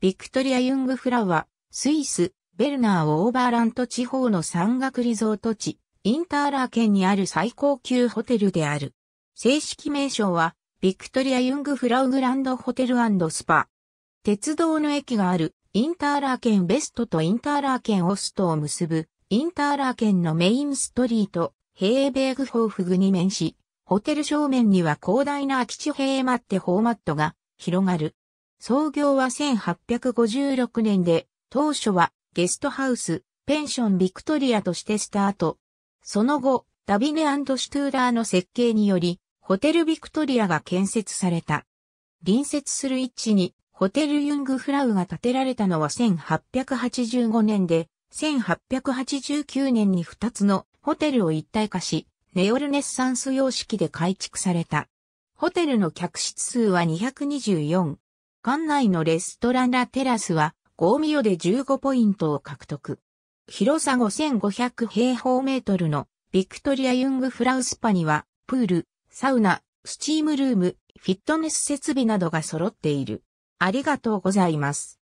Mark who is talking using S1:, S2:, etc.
S1: ビクトリア・ユングフラは、スイス、ベルナー・オーバーラント地方の山岳リゾート地、インターラー県にある最高級ホテルである。正式名称は、ビクトリア・ユングフラウグランドホテルスパ。鉄道の駅がある、インターラー県ベストとインターラー県オストを結ぶ、インターラー県のメインストリート、ヘーベーグホーフグに面し、ホテル正面には広大な空き地ヘーマッテホーマットが広がる。創業は1856年で、当初はゲストハウス、ペンションビクトリアとしてスタート。その後、ダビネシュトゥーラーの設計により、ホテルビクトリアが建設された。隣接する一地に、ホテルユングフラウが建てられたのは1885年で、1889年に2つのホテルを一体化し、ネオルネッサンス様式で改築された。ホテルの客室数は224、館内のレストランラテラスは、ゴーミオで15ポイントを獲得。広さ5500平方メートルのビクトリア・ユングフラウスパには、プール、サウナ、スチームルーム、フィットネス設備などが揃っている。ありがとうございます。